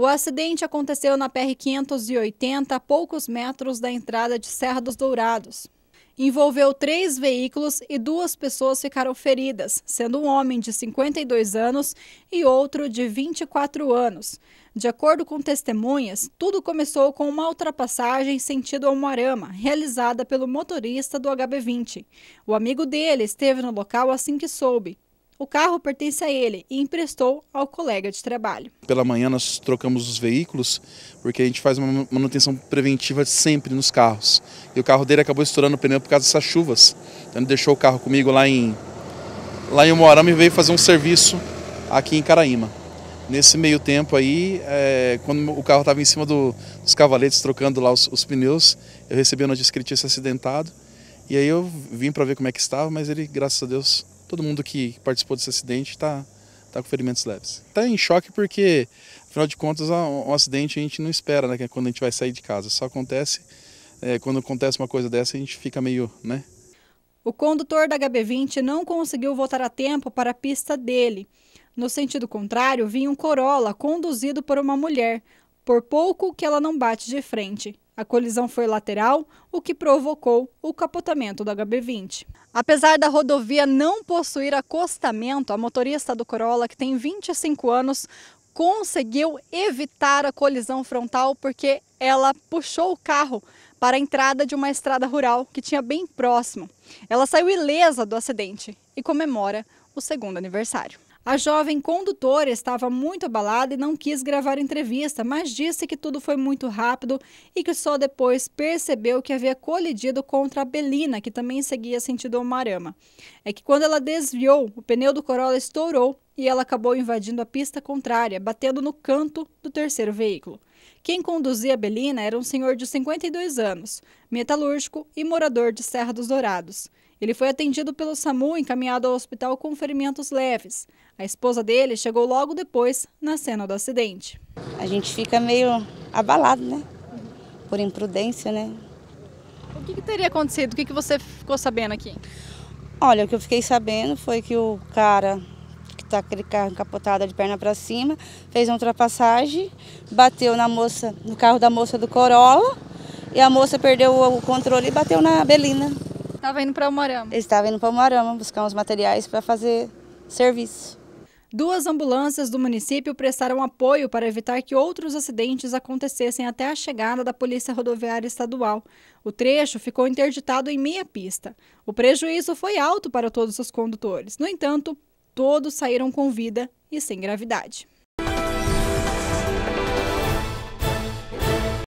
O acidente aconteceu na PR-580, a poucos metros da entrada de Serra dos Dourados. Envolveu três veículos e duas pessoas ficaram feridas, sendo um homem de 52 anos e outro de 24 anos. De acordo com testemunhas, tudo começou com uma ultrapassagem sentido Almoarama, realizada pelo motorista do HB20. O amigo dele esteve no local assim que soube. O carro pertence a ele e emprestou ao colega de trabalho. Pela manhã nós trocamos os veículos porque a gente faz uma manutenção preventiva sempre nos carros. E o carro dele acabou estourando o pneu por causa dessas chuvas. Então ele deixou o carro comigo lá em lá em Moarama e veio fazer um serviço aqui em Caraíma. Nesse meio tempo aí, é, quando o carro estava em cima do, dos cavaletes trocando lá os, os, pneus, eu recebi a notícia que ele tinha se acidentado. E aí eu vim para ver como é que estava, mas ele, graças a Deus, todo mundo que participou desse acidente está tá com ferimentos leves. Está em choque porque, afinal de contas, um, um acidente a gente não espera, né? É quando a gente vai sair de casa. Só acontece, é, quando acontece uma coisa dessa, a gente fica meio, né? O condutor da HB20 não conseguiu voltar a tempo para a pista dele. No sentido contrário, vinha um Corolla conduzido por uma mulher. Por pouco que ela não bate de frente. A colisão foi lateral, o que provocou o capotamento do HB20. Apesar da rodovia não possuir acostamento, a motorista do Corolla, que tem 25 anos, conseguiu evitar a colisão frontal porque ela puxou o carro para a entrada de uma estrada rural que tinha bem próximo. Ela saiu ilesa do acidente e comemora o segundo aniversário. A jovem condutora estava muito abalada e não quis gravar entrevista, mas disse que tudo foi muito rápido e que só depois percebeu que havia colidido contra a Belina, que também seguia sentido Marama. É que quando ela desviou, o pneu do Corolla estourou e ela acabou invadindo a pista contrária, batendo no canto do terceiro veículo. Quem conduzia a Belina era um senhor de 52 anos, metalúrgico e morador de Serra dos Dourados. Ele foi atendido pelo SAMU e encaminhado ao hospital com ferimentos leves. A esposa dele chegou logo depois na cena do acidente. A gente fica meio abalado, né? Por imprudência, né? O que, que teria acontecido? O que, que você ficou sabendo aqui? Olha, o que eu fiquei sabendo foi que o cara tá aquele carro encapotado de perna para cima, fez uma ultrapassagem, bateu na moça, no carro da moça do Corolla, e a moça perdeu o controle e bateu na Belina. Estava indo para o Morama. Estava indo para o Morama buscar os materiais para fazer serviço. Duas ambulâncias do município prestaram apoio para evitar que outros acidentes acontecessem até a chegada da Polícia Rodoviária Estadual. O trecho ficou interditado em meia pista. O prejuízo foi alto para todos os condutores. No entanto, Todos saíram com vida e sem gravidade.